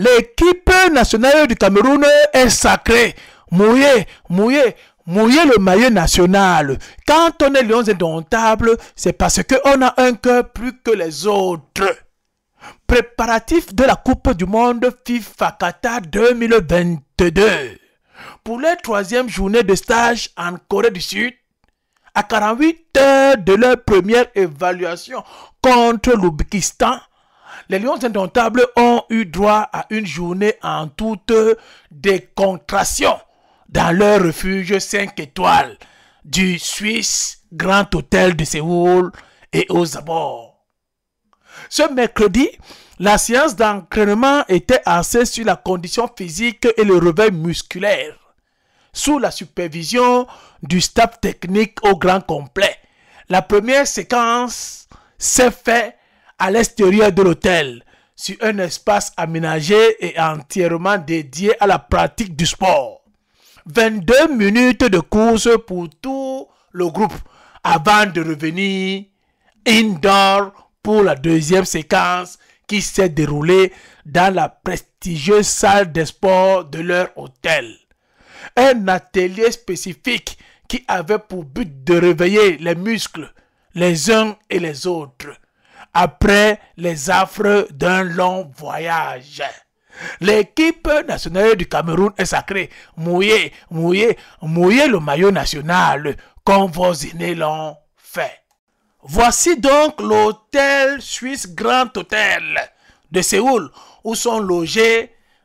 L'équipe nationale du Cameroun est sacrée. Mouillez, mouillez, mouillez le maillot national. Quand on est lions indomptables, c'est parce qu'on a un cœur plus que les autres. Préparatif de la Coupe du Monde FIFA Qatar 2022. Pour la troisième journée de stage en Corée du Sud, à 48 heures de leur première évaluation contre l'Oubikistan, les Lions indomptables ont eu droit à une journée en toute décontraction dans leur refuge 5 étoiles du Suisse Grand Hôtel de Séoul et aux abords. Ce mercredi, la séance d'entraînement était axée sur la condition physique et le réveil musculaire, sous la supervision du staff technique au grand complet. La première séquence s'est faite à l'extérieur de l'hôtel, sur un espace aménagé et entièrement dédié à la pratique du sport. 22 minutes de course pour tout le groupe avant de revenir indoor pour la deuxième séquence qui s'est déroulée dans la prestigieuse salle des sports de leur hôtel. Un atelier spécifique qui avait pour but de réveiller les muscles les uns et les autres après les affres d'un long voyage. L'équipe nationale du Cameroun est sacrée. Mouillez, mouillez, mouillez le maillot national comme vos aînés l'ont fait. Voici donc l'hôtel suisse Grand Hôtel de Séoul où sont logés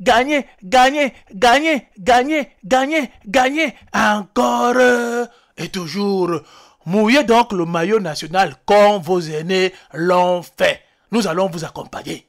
gagner, gagner, gagner, gagner, gagner, gagner, encore et toujours. Mouillez donc le maillot national comme vos aînés l'ont fait. Nous allons vous accompagner.